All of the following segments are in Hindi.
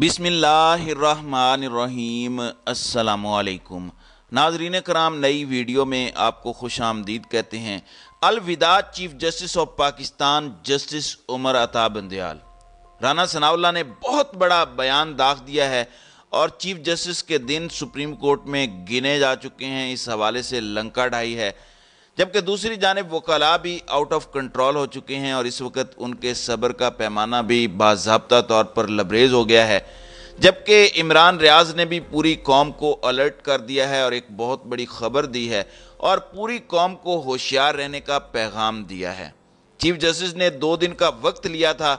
बिसमीम असलकुम नाजरीन कराम नई वीडियो में आपको खुश आमदीद कहते हैं अलविदा chief justice of Pakistan justice Umar Ata Bandial Rana Sanaullah ने बहुत बड़ा बयान दाख दिया है और चीफ जस्टिस के दिन सुप्रीम कोर्ट में गिने जा चुके हैं इस हवाले से लंका ढाई है जबकि दूसरी जानब वकला भी आउट ऑफ कंट्रोल हो चुके हैं और इस वक्त उनके सब्र का पैमाना भी बाबा तौर पर लबरेज हो गया है जबकि इमरान रियाज ने भी पूरी कौम को अलर्ट कर दिया है और एक बहुत बड़ी खबर दी है और पूरी कौम को होशियार रहने का पैगाम दिया है चीफ जस्टिस ने दो दिन का वक्त लिया था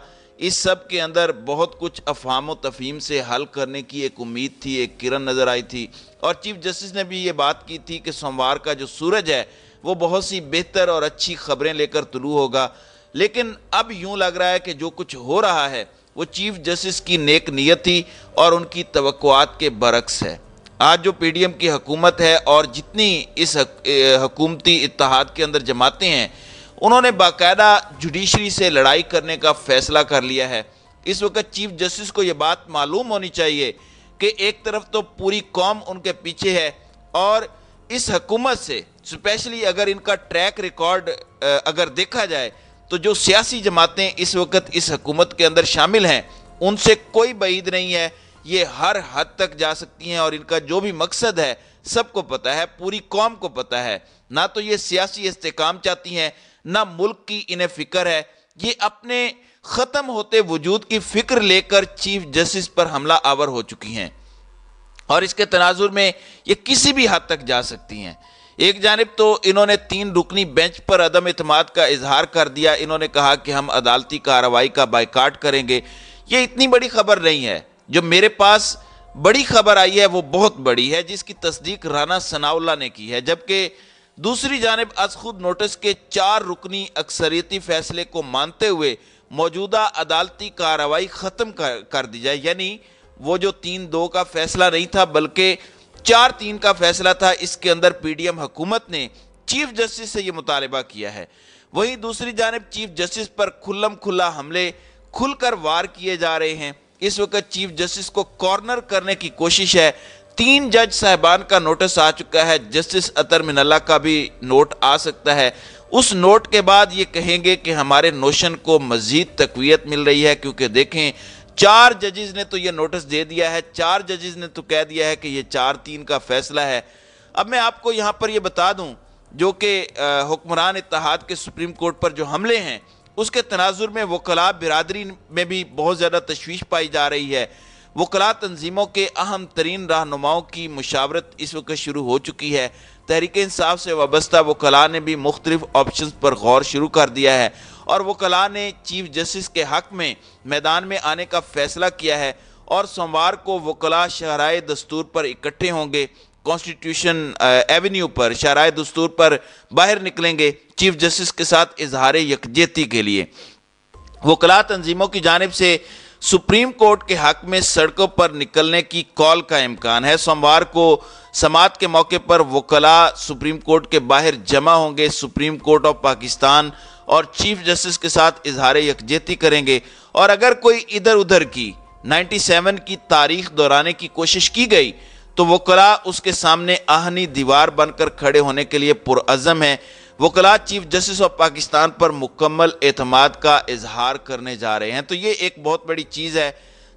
इस सब के अंदर बहुत कुछ अफहम तफीम से हल करने की एक उम्मीद थी एक किरण नज़र आई थी और चीफ जस्टिस ने भी ये बात की थी कि सोमवार का जो सूरज है वो बहुत सी बेहतर और अच्छी खबरें लेकर तुलू होगा लेकिन अब यूं लग रहा है कि जो कुछ हो रहा है वो चीफ जस्टिस की नेक नीयत और उनकी तवक़ात के बरक्स है आज जो पी डी एम की हकूमत है और जितनी इस हकूमती इतिहाद के अंदर जमाते हैं उन्होंने बाकायदा जुडिशरी से लड़ाई करने का फैसला कर लिया है इस वक्त चीफ जस्टिस को ये बात मालूम होनी चाहिए कि एक तरफ तो पूरी कौम उनके पीछे है और इस हकूमत से स्पेशली अगर इनका ट्रैक रिकॉर्ड अगर देखा जाए तो जो सियासी जमातें इस वक्त इस हकूमत के अंदर शामिल हैं उनसे कोई बईद नहीं है ये हर हद तक जा सकती हैं और इनका जो भी मकसद है सबको पता है पूरी कौम को पता है ना तो ये सियासी इस्तेकाम चाहती हैं ना मुल्क की इन्हें फ़िक्र है ये अपने ख़त्म होते वजूद की फ़िक्र लेकर चीफ जस्टिस पर हमला आवर हो चुकी हैं और इसके तनाजुर में ये किसी भी हद तक जा सकती हैं एक जानब तो इन्होंने तीन रुकनी बेंच पर अदम अतमाद का इजहार कर दिया इन्होंने कहा कि हम अदालती कार्रवाई का बाइकाट करेंगे ये इतनी बड़ी खबर नहीं है जो मेरे पास बड़ी खबर आई है वो बहुत बड़ी है जिसकी तस्दीक राना सनाउल्ला ने की है जबकि दूसरी जानब अज खुद नोटिस के चार रुकनी अक्सरियती फैसले को मानते हुए मौजूदा अदालती कार्रवाई ख़त्म कर, कर दी जाए यानी वो जो तीन दो का फैसला नहीं था बल्कि चार तीन का फैसला था इसके अंदर पीडीएम हुकूमत ने चीफ जस्टिस से यह मुतालबा किया है वहीं दूसरी जानब चीफ जस्टिस पर खुल्लम खुला हमले खुलकर वार किए जा रहे हैं इस वक्त चीफ जस्टिस को कॉर्नर करने की कोशिश है तीन जज साहबान का नोटिस आ चुका है जस्टिस अतर मिनल्ला का भी नोट आ सकता है उस नोट के बाद ये कहेंगे कि हमारे नोशन को मज़ीद तकवीत मिल रही है क्योंकि देखें चार जजेज ने तो ये नोटिस दे दिया है चार जजेज ने तो कह दिया है कि यह चार तीन का फैसला है अब मैं आपको यहाँ पर यह बता दूँ जो कि हुक्मरान इतिहाद के सुप्रीम कोर्ट पर जो हमले हैं उसके तनाजुर में वकला बिरादरी में भी बहुत ज़्यादा तशवीश पाई जा रही है वकला तनजीमों के अहम तरीन रहनुमाओं की मुशावरत इस वक्त शुरू हो चुकी है तहरीक इंसाफ से वाबस्ता वकला ने भी मुख्तलिफ ऑप्शन पर गौर शुरू कर दिया है और वकला ने चीफ जस्टिस के हक में मैदान में आने का फैसला किया है और सोमवार को वकला शराय दस्तूर पर इकट्ठे होंगे कॉन्स्टिट्यूशन एवेन्यू पर शराय दस्तूर पर बाहर निकलेंगे चीफ जस्टिस के साथ इजहार यकजहती के लिए वकला तंजीमों की जानब से सुप्रीम कोर्ट के हक में सड़कों पर निकलने की कॉल का इम्कान है सोमवार को समात के मौके पर वकला सुप्रीम कोर्ट के बाहर जमा होंगे सुप्रीम कोर्ट ऑफ पाकिस्तान और चीफ जस्टिस के साथ इजहार यकजहती करेंगे और अगर कोई इधर उधर की 97 की तारीख दोहराने की कोशिश की गई तो वकला उसके सामने आहनी दीवार बनकर खड़े होने के लिए पुरज़म है वकला चीफ जस्टिस ऑफ पाकिस्तान पर मुकम्मल अतमाद का इजहार करने जा रहे हैं तो ये एक बहुत बड़ी चीज़ है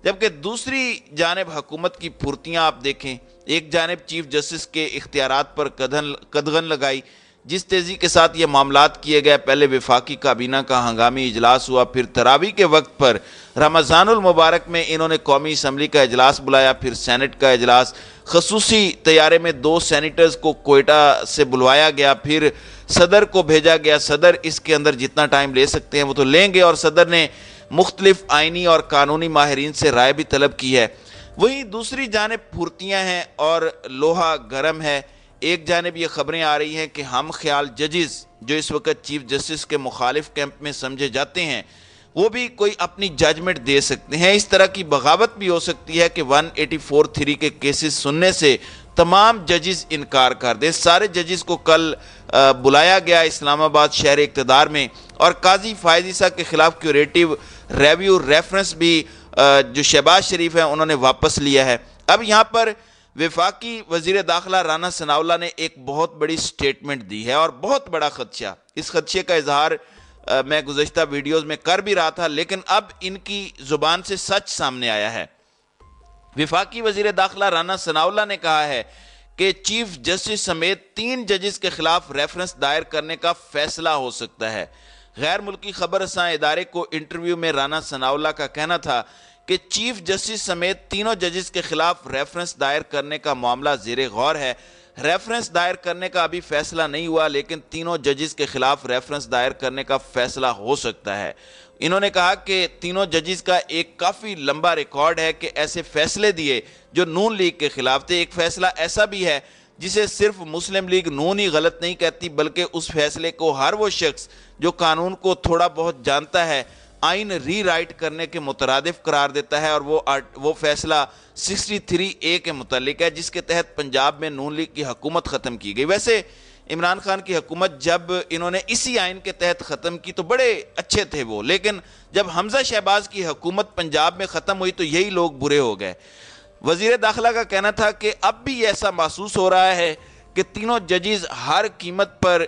जबकि दूसरी जानब हकूमत की फुर्तियाँ आप देखें एक जानब चीफ जस्टिस के इख्तियार पर कदन कदगन लगाई जिस तेज़ी के साथ ये मामला किए गए पहले विफाकी काबीना का हंगामी इजलास हुआ फिर तरावी के वक्त पर रमज़ानमबारक में इन्होंने कौमी इसम्बली का अजलास बुलाया फिर सैनट का अजलास खसूसी तैयारे में दो सैनिटर्स को कोयटा से बुलवाया गया फिर सदर को भेजा गया सदर इसके अंदर जितना टाइम ले सकते हैं वो तो लेंगे और सदर ने मुख्तलिफ आइनी और कानूनी माहरीन से राय भी तलब की है वहीं दूसरी जानब फुर्तियाँ हैं और लोहा गर्म है एक जानब ये खबरें आ रही हैं कि हम ख्याल जजेस जो इस वक्त चीफ जस्टिस के मुखालिफ कैंप में समझे जाते हैं वो भी कोई अपनी जजमेंट दे सकते हैं इस तरह की बगावत भी हो सकती है कि वन एटी फोर थ्री के केसेस सुनने से तमाम जजेस इनकार कर दें सारे जजेस को कल बुलाया गया इस्लामाबाद शहर इकतदार में और काजी फायजीसा के ख़िलाफ़ क्यूरेटिव रेव्यू रेफरेंस भी जो शहबाज शरीफ हैं उन्होंने वापस लिया है अब यहाँ पर विफाकी वजीर दाखिला राना सनावला ने एक बहुत बड़ी स्टेटमेंट दी है और बहुत बड़ा खदशा इस खदशे का इजहार मैं गुजशत वीडियोज़ में कर भी रहा था लेकिन अब इनकी ज़ुबान से सच सामने आया है विफाकी वजीर दाखिला राना सनावला ने कहा है कि चीफ जस्टिस समेत तीन जजिस के खिलाफ रेफरेंस दायर करने का फैसला हो सकता है गैर मुल्की खबर असा इदारे को इंटरव्यू में राना सनावला का कहना था कि चीफ जस्टिस समेत तीनों जजेस के खिलाफ रेफरेंस दायर करने का मामला जेर गौर है रेफरेंस दायर करने का अभी फैसला नहीं हुआ लेकिन तीनों जजेस के खिलाफ रेफरेंस दायर करने का फैसला हो सकता है इन्होंने कहा कि तीनों जजेस का एक काफ़ी लंबा रिकॉर्ड है कि ऐसे फैसले दिए जो नून लीग के खिलाफ थे एक फैसला ऐसा भी है जिसे सिर्फ मुस्लिम लीग नून ही गलत नहीं कहती बल्कि उस फैसले को हर वो शख्स जो कानून को थोड़ा बहुत जानता है आइन रीराइट करने के मुतरदफ करार देता है और वो आर्ट, वो फैसला 63 ए के मुतलिक है जिसके तहत पंजाब में नून लीग की हकूमत ख़त्म की गई वैसे इमरान खान की हकूमत जब इन्होंने इसी आइन के तहत ख़त्म की तो बड़े अच्छे थे वो लेकिन जब हमजा शहबाज की हकूमत पंजाब में ख़त्म हुई तो यही लोग बुरे हो गए वजीर दाखिला का कहना था कि अब भी ऐसा महसूस हो रहा है कि तीनों जजेस हर कीमत पर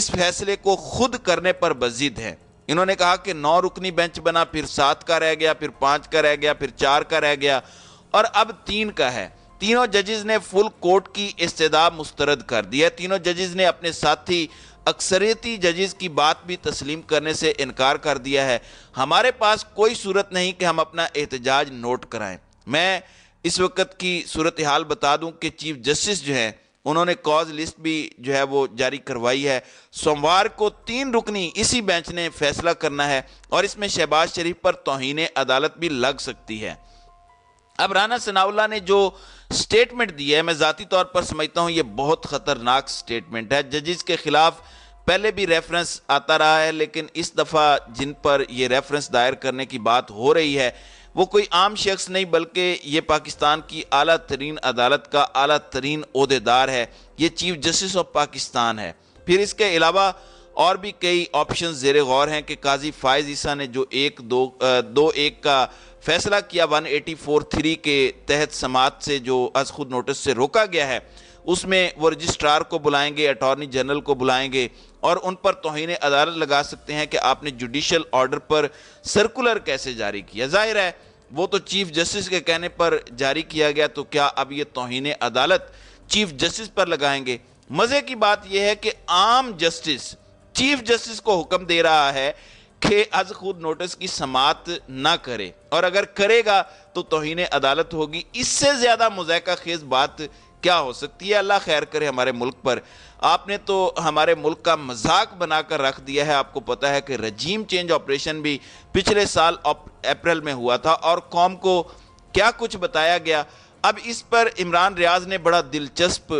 इस फैसले को खुद करने पर बजिद हैं इन्होंने कहा कि नौ रुकनी बेंच बना फिर सात का रह गया फिर पाँच का रह गया फिर चार का रह गया और अब तीन का है तीनों जजेज ने फुल कोर्ट की इस्तः मुस्तरद कर दिया तीनों जजेज ने अपने साथी अक्सरियती जजेज की बात भी तस्लीम करने से इनकार कर दिया है हमारे पास कोई सूरत नहीं कि हम अपना एहतजाज नोट कराएं मैं इस वक्त की सूरत हाल बता दूं कि चीफ जस्टिस जो हैं उन्होंने कॉज लिस्ट भी जो है वो जारी करवाई है सोमवार को तीन रुकनी इसी बेंच ने फैसला करना है और इसमें शहबाज शरीफ पर तोहन अदालत भी लग सकती है अब राना सनाउल्ला ने जो स्टेटमेंट दी है मैं ज़ाती तौर पर समझता हूँ ये बहुत ख़तरनाक स्टेटमेंट है जजिस के ख़िलाफ़ पहले भी रेफरेंस आता रहा है लेकिन इस दफ़ा जिन पर यह रेफरेंस दायर करने की बात हो रही है वो कोई आम शख्स नहीं बल्कि ये पाकिस्तान की अली तरीन अदालत का अली तरीन अहदेदार है ये चीफ जस्टिस ऑफ पाकिस्तान है फिर इसके अलावा और भी कई ऑप्शन जेर गौर हैं कि काजी फायज ईसा ने जो एक दो दो एक का फैसला किया वन एटी फोर थ्री के तहत समात से जो अज खुद नोटिस से रोका गया है उसमें वो रजिस्ट्रार को बुलाएंगे अटॉर्नी जनरल को बुलाएंगे और उन पर तोहन अदालत लगा सकते हैं कि आपने जुडिशल ऑर्डर पर सर्कुलर कैसे जारी किया जाहिर है वो तो चीफ जस्टिस के कहने पर जारी किया गया तो क्या अब ये तोहन अदालत चीफ जस्टिस पर लगाएंगे मज़े की बात यह है कि आम जस्टिस चीफ जस्टिस को हुक्म दे रहा है कि अज खुद नोटिस की समात ना करे और अगर करेगा तो तोहन अदालत होगी इससे ज़्यादा मुजायका खेज बात क्या हो सकती है अल्लाह खैर करे हमारे मुल्क पर आपने तो हमारे मुल्क का मजाक बनाकर रख दिया है आपको पता है कि रजीम चेंज ऑपरेशन भी पिछले साल अप्रैल में हुआ था और कौम को क्या कुछ बताया गया अब इस पर इमरान रियाज ने बड़ा दिलचस्प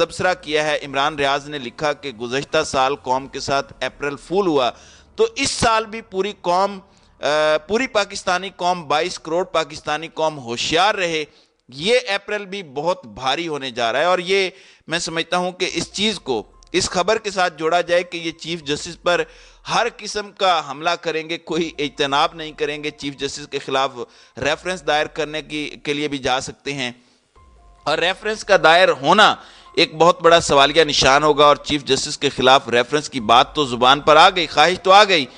तबसरा किया है इमरान रियाज ने लिखा कि गुजशत साल कौम के साथ अप्रैल फूल हुआ तो इस साल भी पूरी कौम पूरी पाकिस्तानी कौम 22 करोड़ पाकिस्तानी कौम होशियार रहे ये अप्रैल भी बहुत भारी होने जा रहा है और ये मैं समझता हूं कि इस चीज़ को इस खबर के साथ जोड़ा जाए कि ये चीफ जस्टिस पर हर किस्म का हमला करेंगे कोई इजतनाब नहीं करेंगे चीफ जस्टिस के खिलाफ रेफरेंस दायर करने की के लिए भी जा सकते हैं और रेफरेंस का दायर होना एक बहुत बड़ा सवालिया निशान होगा और चीफ जस्टिस के खिलाफ रेफरेंस की बात तो ज़ुबान पर आ गई ख्वाहिश तो आ गई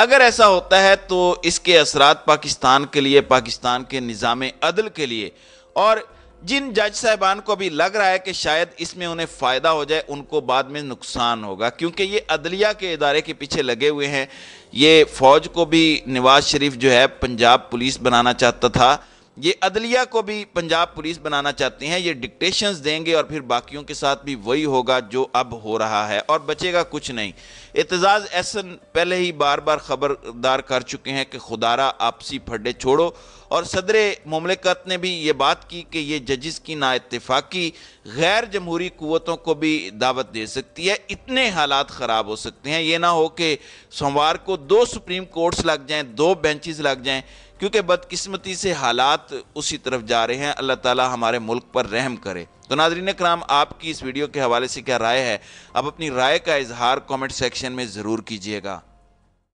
अगर ऐसा होता है तो इसके असरा पाकिस्तान के लिए पाकिस्तान के निज़ाम अदल के लिए और जिन जज साहबान को भी लग रहा है कि शायद इसमें उन्हें फ़ायदा हो जाए उनको बाद में नुकसान होगा क्योंकि ये अदलिया के इदारे के पीछे लगे हुए हैं ये फ़ौज को भी नवाज शरीफ जो है पंजाब पुलिस बनाना चाहता था ये अदलिया को भी पंजाब पुलिस बनाना चाहते हैं ये डिक्टेशंस देंगे और फिर बाकियों के साथ भी वही होगा जो अब हो रहा है और बचेगा कुछ नहीं एतजाज़ एहसन पहले ही बार बार खबरदार कर चुके हैं कि खुदारा आपसी फड्डे छोड़ो और सदर ममलिकत ने भी ये बात की कि ये जजिस की नाइतफाक़ी गैर जमहूरी क़वतों को भी दावत दे सकती है इतने हालात ख़राब हो सकते हैं ये ना हो कि सोमवार को दो सुप्रीम कोर्ट्स लग जाएँ दो बेंचेस लग जाएँ क्योंकि बदकस्मती से हालात उसी तरफ जा रहे हैं अल्लाह ताला हमारे मुल्क पर रहम करे तो नाजरीन कराम आपकी इस वीडियो के हवाले से क्या राय है आप अपनी राय का इजहार कमेंट सेक्शन में ज़रूर कीजिएगा